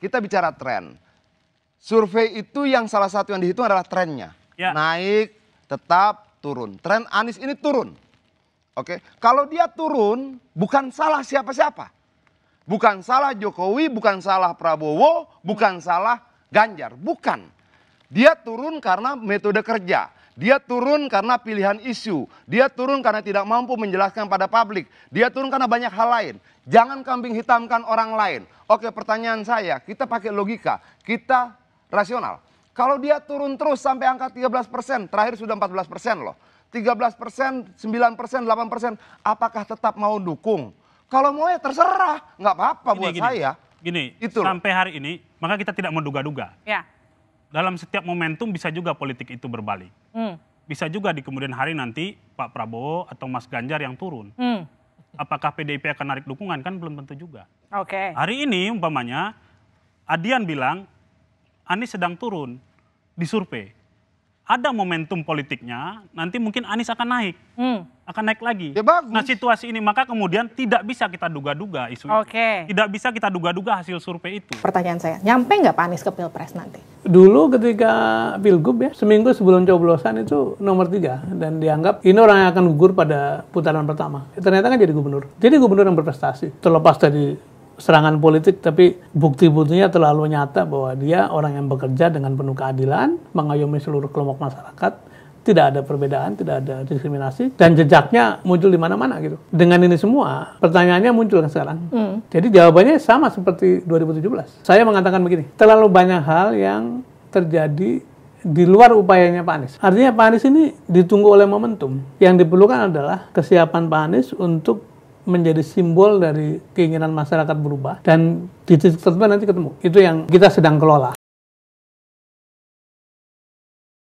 Kita bicara tren. Survei itu yang salah satu yang dihitung adalah trennya. Ya. Naik, tetap, turun. Tren Anies ini turun. Oke, kalau dia turun bukan salah siapa-siapa. Bukan salah Jokowi, bukan salah Prabowo, bukan salah Ganjar, bukan. Dia turun karena metode kerja dia turun karena pilihan isu. Dia turun karena tidak mampu menjelaskan pada publik. Dia turun karena banyak hal lain. Jangan kambing hitamkan orang lain. Oke pertanyaan saya, kita pakai logika. Kita rasional. Kalau dia turun terus sampai angka 13 persen, terakhir sudah 14 persen loh. 13 persen, 9 persen, 8 persen, apakah tetap mau dukung? Kalau mau ya terserah, nggak apa-apa buat gini, saya. Gini, itu sampai hari ini, maka kita tidak menduga-duga. Ya dalam setiap momentum bisa juga politik itu berbalik. Hmm. Bisa juga di kemudian hari nanti Pak Prabowo atau Mas Ganjar yang turun. Hmm. Apakah PDIP akan narik dukungan kan belum tentu juga. Oke. Okay. Hari ini umpamanya Adian bilang Anies sedang turun di survei ada momentum politiknya, nanti mungkin Anies akan naik, hmm. akan naik lagi. Ya bagus. Nah situasi ini maka kemudian tidak bisa kita duga-duga isu okay. Tidak bisa kita duga-duga hasil survei itu. Pertanyaan saya, nyampe nggak Pak Anies ke pilpres nanti? Dulu ketika pilgub ya seminggu sebelum coblosan itu nomor tiga dan dianggap ini orang yang akan gugur pada putaran pertama. Ternyata kan jadi gubernur. Jadi gubernur yang berprestasi. Terlepas dari serangan politik tapi bukti-buktinya terlalu nyata bahwa dia orang yang bekerja dengan penuh keadilan, mengayomi seluruh kelompok masyarakat, tidak ada perbedaan, tidak ada diskriminasi, dan jejaknya muncul di mana-mana gitu. Dengan ini semua, pertanyaannya muncul sekarang. Mm. Jadi jawabannya sama seperti 2017. Saya mengatakan begini, terlalu banyak hal yang terjadi di luar upayanya Pak Anies. Artinya Pak Anies ini ditunggu oleh momentum. Yang diperlukan adalah kesiapan Pak Anies untuk menjadi simbol dari keinginan masyarakat berubah dan di titik tertentu nanti ketemu. Itu yang kita sedang kelola.